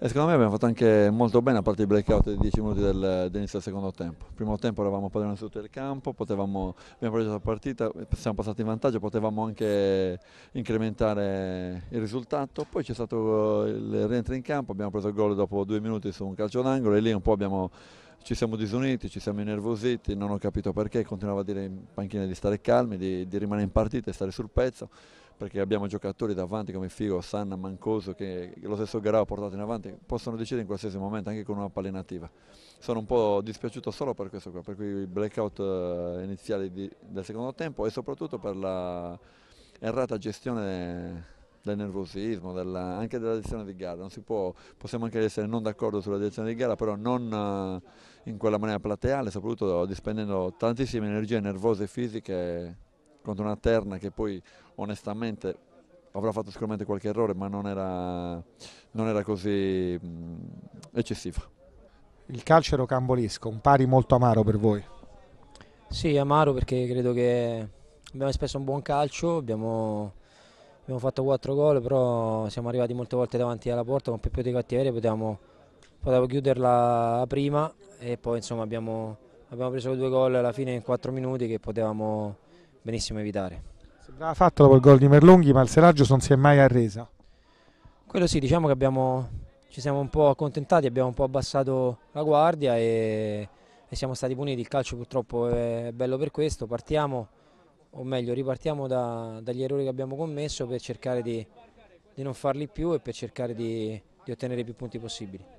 E secondo me abbiamo fatto anche molto bene a parte il breakout di 10 minuti del, dell'inizio del secondo tempo. primo tempo eravamo padroni su tutto il campo, potevamo, abbiamo preso la partita, siamo passati in vantaggio, potevamo anche incrementare il risultato. Poi c'è stato il rientro in campo, abbiamo preso il gol dopo due minuti su un calcio d'angolo e lì un po' abbiamo ci siamo disuniti, ci siamo innervositi, non ho capito perché, continuavo a dire in panchina di stare calmi, di, di rimanere in partita e stare sul pezzo perché abbiamo giocatori davanti come Figo, Sanna, Mancoso che lo stesso Garau ha portato in avanti, possono decidere in qualsiasi momento anche con una palla nativa. Sono un po' dispiaciuto solo per questo qua, per quei blackout eh, iniziali di, del secondo tempo e soprattutto per la errata gestione del nervosismo, della, anche della direzione di gara. Può, possiamo anche essere non d'accordo sulla direzione di gara, però non eh, in quella maniera plateale, soprattutto dispendendo tantissime energie nervose e fisiche contro una terna che poi onestamente avrà fatto sicuramente qualche errore ma non era, non era così mm, eccessiva. Il calcero cambolisco, un pari molto amaro per voi? Sì, amaro perché credo che abbiamo espresso un buon calcio, abbiamo, abbiamo fatto 4 gol però siamo arrivati molte volte davanti alla porta con più di cattiveria, potevamo, potevamo chiuderla prima e poi insomma abbiamo, abbiamo preso due gol alla fine in 4 minuti che potevamo benissimo evitare. Sembrava fatto col gol di Merlunghi, ma il Seraggio non si è mai arresa. Quello sì, diciamo che abbiamo, ci siamo un po' accontentati, abbiamo un po' abbassato la guardia e, e siamo stati puniti. Il calcio purtroppo è bello per questo, partiamo o meglio ripartiamo da, dagli errori che abbiamo commesso per cercare di, di, non farli più e per cercare di, di ottenere più punti possibili.